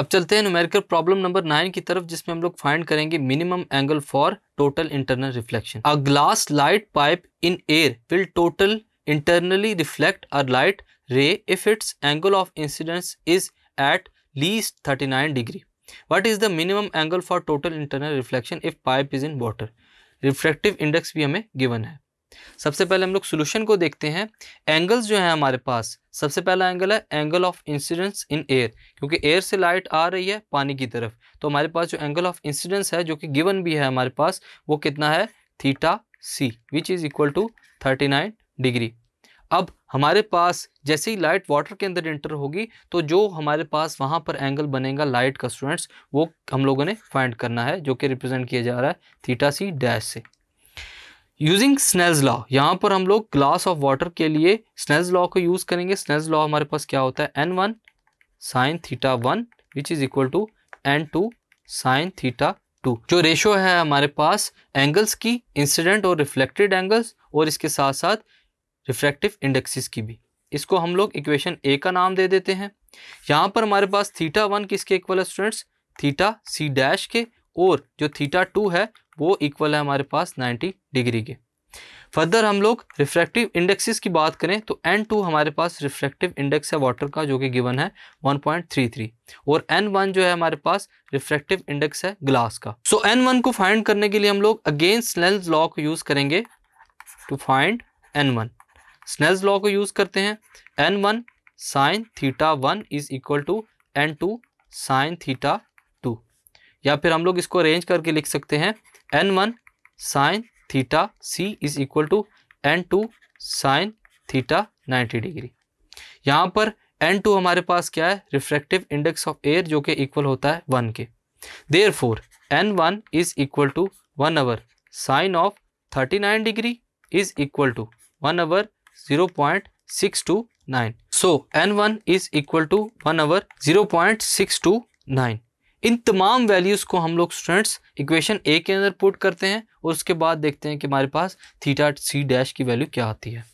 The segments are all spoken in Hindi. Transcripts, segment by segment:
अब चलते हैं न्यूमेरिकल प्रॉब्लम नंबर नाइन की तरफ जिसमें हम लोग फाइंड करेंगे minimum angle for total internal reflection a glass light pipe in air will total internally reflect a light ray if its angle of incidence is at least thirty nine degree what is the minimum angle for total internal reflection if pipe is in water reflective index भी हमें गिवन है सबसे पहले हम लोग सोल्यूशन को देखते हैं एंगल्स जो है हमारे पास सबसे पहला एंगल है angle of incidence in air क्योंकि एयर से लाइट आ रही है पानी की तरफ तो हमारे पास जो एंगल ऑफ इंसिडेंस है जो कि गिवन भी है हमारे पास वो कितना है theta C which is equal to thirty nine degree अब हमारे पास जैसे ही लाइट वाटर के अंदर इंटर होगी तो जो हमारे पास वहाँ पर एंगल बनेगा लाइट का स्टूडेंट्स वो हम लोगों ने फाइंड करना है जो कि रिप्रेजेंट किया जा रहा है थीटा सी डैश से यूजिंग स्नेल्स लॉ यहाँ पर हम लोग ग्लास ऑफ वाटर के लिए स्नेल्स लॉ को यूज़ करेंगे स्नेल्स लॉ हमारे पास क्या होता है N one sine theta one which is equal to N two sine theta two जो रेशो है हमारे पास एंगल्स की इंसिडेंट और रिफ्लेक्टेड एंगल्स और इसके साथ साथ रिफ्रैक्टिव इंडेक्सिस की भी इसको हम लोग इक्वेशन ए का नाम दे देते हैं यहाँ पर हमारे पास थीटा वन किसके इक्वल है स्टूडेंट्स थीटा सी डैश के और जो थीटा टू है वो इक्वल है हमारे पास 90 डिग्री के फर्दर हम लोग रिफ्रैक्टिव इंडेक्सेस की बात करें तो एन टू हमारे पास रिफ्रैक्टिव इंडेक्स है वाटर का जो कि गिवन है 1.33 और एन वन जो है हमारे पास रिफ्रैक्टिव इंडेक्स है ग्लास का सो एन वन को फाइंड करने के लिए हम लोग अगेन स्नेल्स लॉ को यूज़ करेंगे to find N one Snell's law को यूज़ करते हैं N one sine theta one is equal to N two sine theta या फिर हम लोग इसको अरेंज करके लिख सकते हैं N one sine theta C is equal to N two sine theta 90 degree यहाँ पर एन टू हमारे पास क्या है रिफ्रैक्टिव इंडेक्स ऑफ एयर जो कि इक्वल होता है वन के therefore N one is equal to one over sine of thirty nine degree is equal to one over zero point six two nine so N one is equal to one over zero point six two nine इन तमाम वैल्यूज़ को हम लोग स्टूडेंट्स इक्वेशन ए के अंदर पुट करते हैं और उसके बाद देखते हैं कि हमारे पास थीटा सी डैश की वैल्यू क्या आती है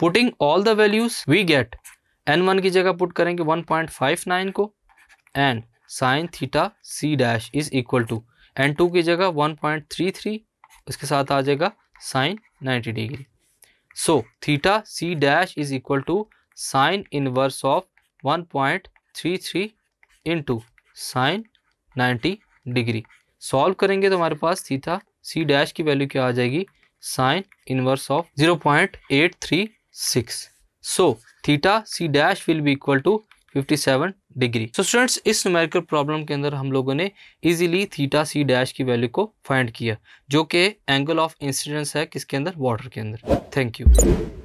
putting all the values we get N one की जगह पुट करेंगे वन पॉइंट फाइव नाइन को and sine theta C dash is equal to N two की जगह वन पॉइंट थ्री थ्री उसके साथ आ जाएगा sine ninety degree so theta C dash is equal to sine inverse of one point three three two sine 90 degree solve करेंगे तो हमारे पास थीटा सी डैश की वैल्यू क्या आ जाएगी sine inverse of 0.836 so theta C dash will be equal to 57 degree so students इस न्यूमेरिकल प्रॉब्लम के अंदर हम लोगों ने इजीली थीटा सी डैश की वैल्यू को फाइंड किया जो कि एंगल ऑफ इंसिडेंस है किसके अंदर वाटर के अंदर थैंक यू